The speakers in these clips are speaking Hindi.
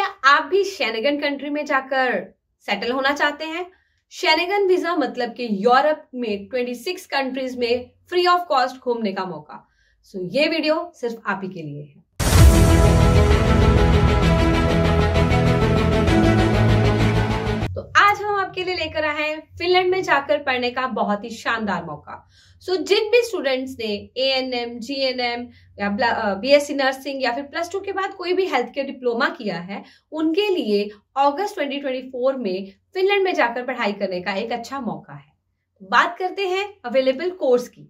क्या आप भी शेनेगन कंट्री में जाकर सेटल होना चाहते हैं शेनेगन वीजा मतलब कि यूरोप में 26 कंट्रीज में फ्री ऑफ कॉस्ट घूमने का मौका सो so, ये वीडियो सिर्फ आप ही के लिए है लेकर आए हैं फिनलैंड में जाकर पढ़ने का बहुत ही शानदार मौका सो so, जिन भी स्टूडेंट्स ने A N M G N M या बी एस सी नर्सिंग या फिर प्लस टू के बाद कोई भी हेल्थ केयर डिप्लोमा किया है उनके लिए अगस्त 2024 में फिनलैंड में जाकर पढ़ाई करने का एक अच्छा मौका है बात करते हैं अवेलेबल कोर्स की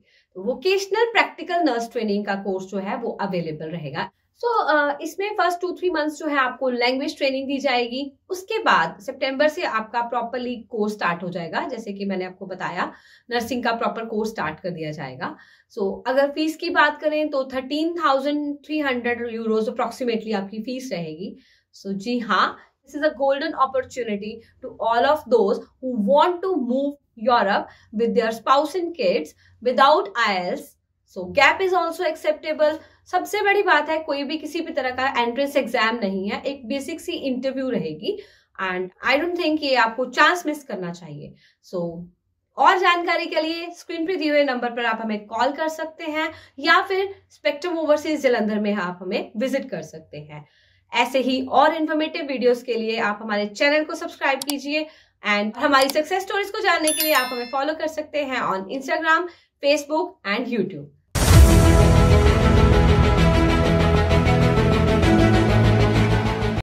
वोकेशनल प्रैक्टिकल नर्स ट्रेनिंग का कोर्स जो है वो अवेलेबल रहेगा सो so, uh, इसमें फर्स्ट टू थ्री मंथ्स जो है आपको लैंग्वेज ट्रेनिंग दी जाएगी उसके बाद सितंबर से आपका प्रॉपरली कोर्स स्टार्ट हो जाएगा जैसे कि मैंने आपको बताया नर्सिंग का प्रॉपर कोर्स स्टार्ट कर दिया जाएगा सो so, अगर फीस की बात करें तो thirteen thousand three hundred euros approximately आपकी फीस रहेगी सो so, जी हाँ this is a golden opportunity to all of those who want to move Europe with their spouse and kids without IELTS So gap is also acceptable. सबसे बड़ी बात है कोई भी किसी भी तरह का एंट्रेंस एग्जाम नहीं है एक बेसिक सी इंटरव्यू रहेगी एंड आई डोंट थिंक ये आपको चांस मिस करना चाहिए सो so, और जानकारी के लिए स्क्रीन पर दिए हुए नंबर पर आप हमें कॉल कर सकते हैं या फिर स्पेक्ट्रम ओवरसीज जलंधर में आप हमें विजिट कर सकते हैं ऐसे ही और इन्फॉर्मेटिव वीडियोस के लिए आप हमारे चैनल को सब्सक्राइब कीजिए एंड हमारी सक्सेस स्टोरीज को जानने के लिए आप हमें फॉलो कर सकते हैं on Instagram Facebook and YouTube